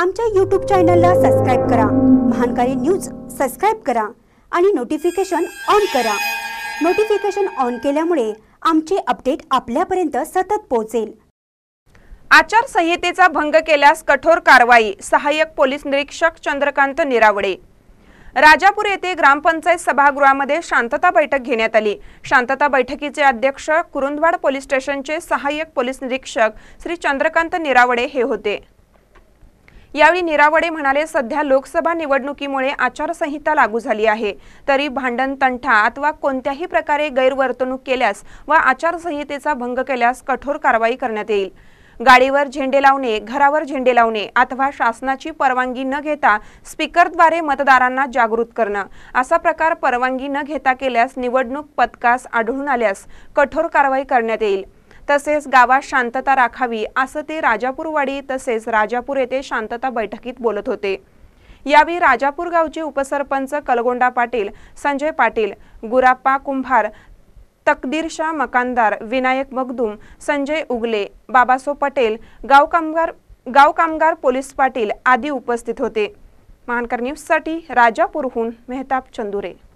आमच्या यूट्यूब चॅनलला सबस्क्राईब करा महानकारी न्यूज सबस्क्राईब करा आणि नोटिफिकेशन ऑन करा नोटिफिकेशन ऑन केल्यामुळे आमचे अपडेट आपल्यापर्यंत सतत पोहोचेल आचारसंहितेचा भंग केल्यास कठोर कारवाई सहाय्यक पोलीस निरीक्षक चंद्रकांत निरावडे राजापूर येथे ग्रामपंचायत सभागृहामध्ये शांतता बैठक घेण्यात आली शांतता बैठकीचे अध्यक्ष कुरुंदवाड पोलीस स्टेशनचे सहाय्यक पोलीस निरीक्षक श्री चंद्रकांत निरावडे हे होते यावेळी निरावडे म्हणाले सध्या लोकसभा निवडणुकीमुळे आचारसंहिता लागू झाली आहे तरी भांडण तंठा अथवा कोणत्याही प्रकारे गैरवर्तणूक केल्यास व आचारसंहितेचा भंग केल्यास कठोर कारवाई करण्यात येईल गाडीवर झेंडे लावणे घरावर झेंडे लावणे अथवा शासनाची परवानगी न घेता स्पीकरद्वारे मतदारांना जागृत करणं असा प्रकार परवानगी न घेता केल्यास निवडणूक पथकास आढळून आल्यास कठोर कारवाई करण्यात येईल तसेच गावात शांतता राखावी असं ते राजापूरवाडी तसेच राजापूर येथे शांतता बैठकीत बोलत होते यावेळी राजापूर गावचे उपसरपंच कलगोंडा पाटील संजय पाटील गुराप्पा कुंभार तकदीर शाह मकानदार विनायक मगदूम संजय उगले बाबासो पटेल गाव कामगार गाव कामगार पोलीस पाटील आदी उपस्थित होते महानकर न्यूजसाठी राजापूरहून मेहताब चंदुरे